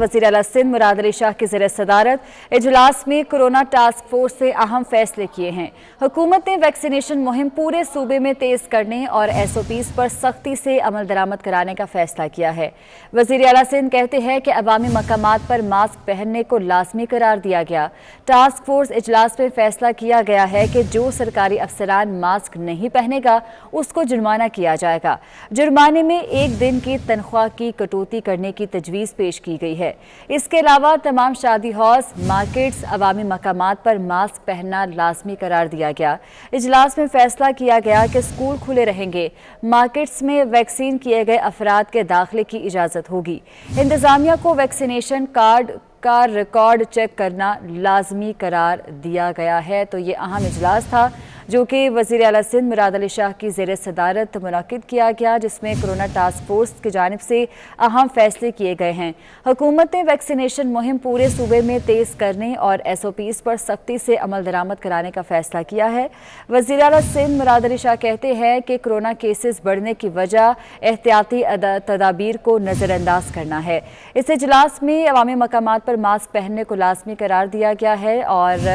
वजीर अला सिंध मुराद अली शाह की जर सदारत इजलास में कोरोना टास्क फोर्स से अहम फैसले किए हैं हुकूमत ने वैक्सीनेशन मुहिम पूरे सूबे में तेज करने और एस ओ पीज पर सख्ती से अमल दरामद कराने का फैसला किया है वजीर अला सिंध कहते हैं कि अवामी मकाम पर मास्क पहनने को लाजमी करार दिया गया टास्क फोर्स इजलास में फैसला किया गया है कि जो सरकारी अफसरान मास्क नहीं पहनेगा उसको जुर्माना किया जाएगा जुर्माने में एक दिन की तनख्वाह की कटौती करने की तजवीज़ पेश की गई है है इसके अलावा तमाम शादी हॉल्स मार्केट्स अवामी मकाम पर मास्क पहनना लाजमी करार दिया गया इजलास में फैसला किया गया कि स्कूल खुले रहेंगे मार्केट्स में वैक्सीन किए गए अफराद के दाखिले की इजाज़त होगी इंतज़ामिया को वैक्सीनेशन कार्ड का रिकॉर्ड चेक करना लाजमी करार दिया गया है तो ये अहम इजलास था जो कि वजीर अला सिंध मुराद अली शाह की जेर सदारत मुनद किया गया जिसमें कोरोना टास्क फोर्स की जानब से अहम फैसले किए गए हैं हुकूमत ने वैक्सीनेशन मुहिम पूरे सूबे में तेज़ करने और एस ओ पीज़ पर सख्ती से अमल दरामद कराने का फैसला किया है वजीर अला सिंध मुराद अली शाह कहते हैं कि कोरोना केसेस बढ़ने की वजह एहतियाती तदाबीर को नज़रअंदाज करना है इस इजलास में अवामी मकाम पर मास्क पहनने को लाजमी करार दिया गया है और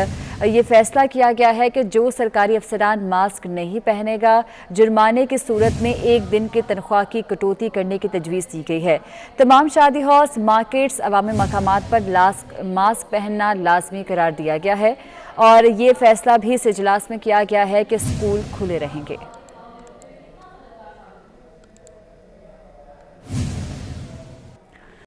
ये फैसला किया गया है कि जो सरकारी अफसरान मास्क नहीं पहनेगा जुर्माने की सूरत में एक दिन की तनख्वाह की कटौती करने की तजवीज़ दी गई है तमाम शादी हाउस मार्केट्स अवामी मकाम पर लास्क मास्क पहनना लाजमी करार दिया गया है और ये फैसला भी इस इजलास में किया गया है कि स्कूल खुले रहेंगे